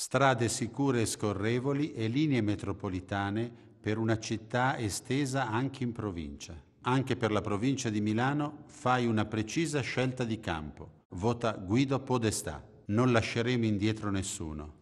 strade sicure e scorrevoli e linee metropolitane per una città estesa anche in provincia. Anche per la provincia di Milano fai una precisa scelta di campo. Vota Guido Podestà. Non lasceremo indietro nessuno.